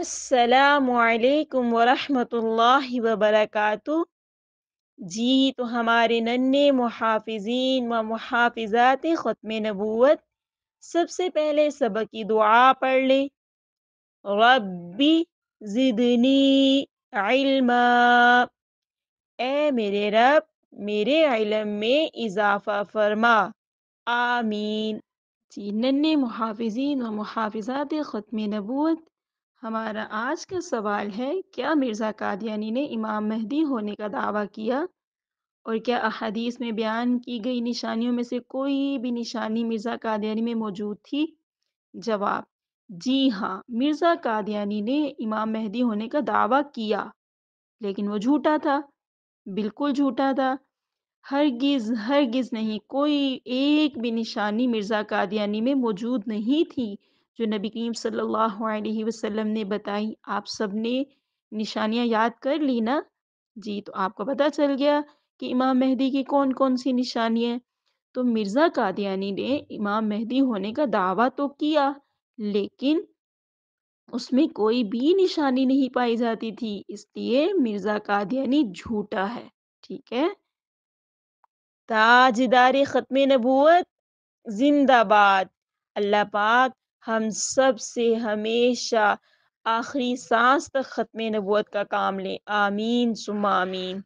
असलकुम वरहमतुल्लाह वबरकत जी तो हमारे नन्हे मुहाफिजीन व मुहाफिजात ख़त्म नबूत सबसे पहले सबक की दुआ पढ़ लें रब्बी ज़िदनी इल्मा ए मेरे रब मेरे इलम में इजाफा फरमा आमीन जी नन्हे मुहाफिजीन व मुहाफिजात ख़त्म नबूत हमारा आज का सवाल है क्या मिर्ज़ा कादियानी ने इमाम महदी होने का दावा किया और क्या अहदीस में बयान की गई निशानियों में से कोई भी निशानी मिर्ज़ा कादियानी में मौजूद थी जवाब जी हाँ मिर्ज़ा कादियानी ने इमाम महदी होने का दावा किया लेकिन वो झूठा था बिल्कुल झूठा था हरगिज़ हरगिज़ नहीं कोई एक भी निशानी मिर्ज़ा कादियानी में मौजूद नहीं थी जो नबी करीम सल्लल्लाहु अलैहि वसल्लम ने बताई आप सब ने निशानियाँ याद कर ली ना जी तो आपको पता चल गया कि इमाम मेहदी की कौन कौन सी है तो मिर्ज़ा कादियानी ने इमाम मेहदी होने का दावा तो किया लेकिन उसमें कोई भी निशानी नहीं पाई जाती थी इसलिए मिर्ज़ा कादियानी झूठा है ठीक है ताजदार ख़त्म नबूत जिंदाबाद अल्लाह पाक हम सब से हमेशा आखिरी सांस तक ख़त्म नबूत का काम लें आमीन सुमा आमीन